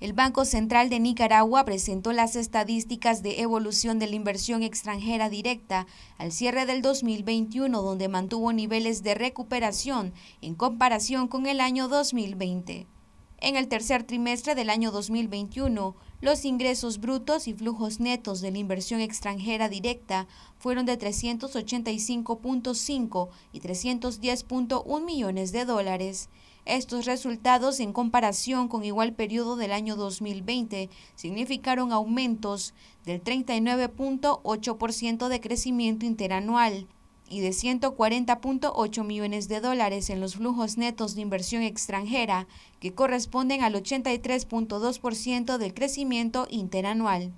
El Banco Central de Nicaragua presentó las estadísticas de evolución de la inversión extranjera directa al cierre del 2021, donde mantuvo niveles de recuperación en comparación con el año 2020. En el tercer trimestre del año 2021, los ingresos brutos y flujos netos de la inversión extranjera directa fueron de 385.5 y 310.1 millones de dólares. Estos resultados, en comparación con igual periodo del año 2020, significaron aumentos del 39.8% de crecimiento interanual y de 140.8 millones de dólares en los flujos netos de inversión extranjera, que corresponden al 83.2% del crecimiento interanual.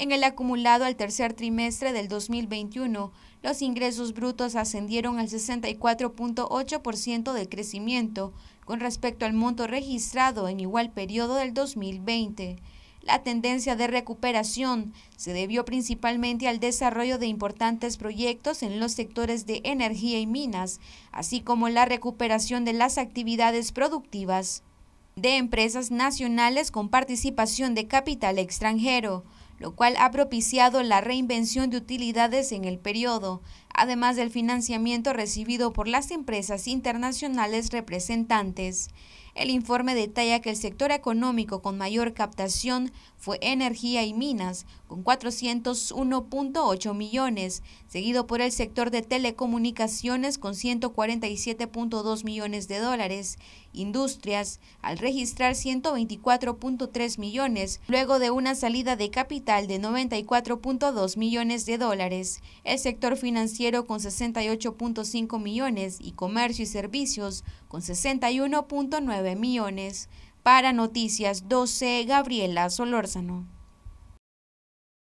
En el acumulado al tercer trimestre del 2021, los ingresos brutos ascendieron al 64.8% del crecimiento con respecto al monto registrado en igual periodo del 2020. La tendencia de recuperación se debió principalmente al desarrollo de importantes proyectos en los sectores de energía y minas, así como la recuperación de las actividades productivas de empresas nacionales con participación de capital extranjero lo cual ha propiciado la reinvención de utilidades en el periodo además del financiamiento recibido por las empresas internacionales representantes. El informe detalla que el sector económico con mayor captación fue energía y minas, con 401.8 millones, seguido por el sector de telecomunicaciones con 147.2 millones de dólares, industrias, al registrar 124.3 millones, luego de una salida de capital de 94.2 millones de dólares, el sector financiero con 68.5 millones y comercio y servicios con 61.9 millones. Para Noticias 12, Gabriela Solórzano.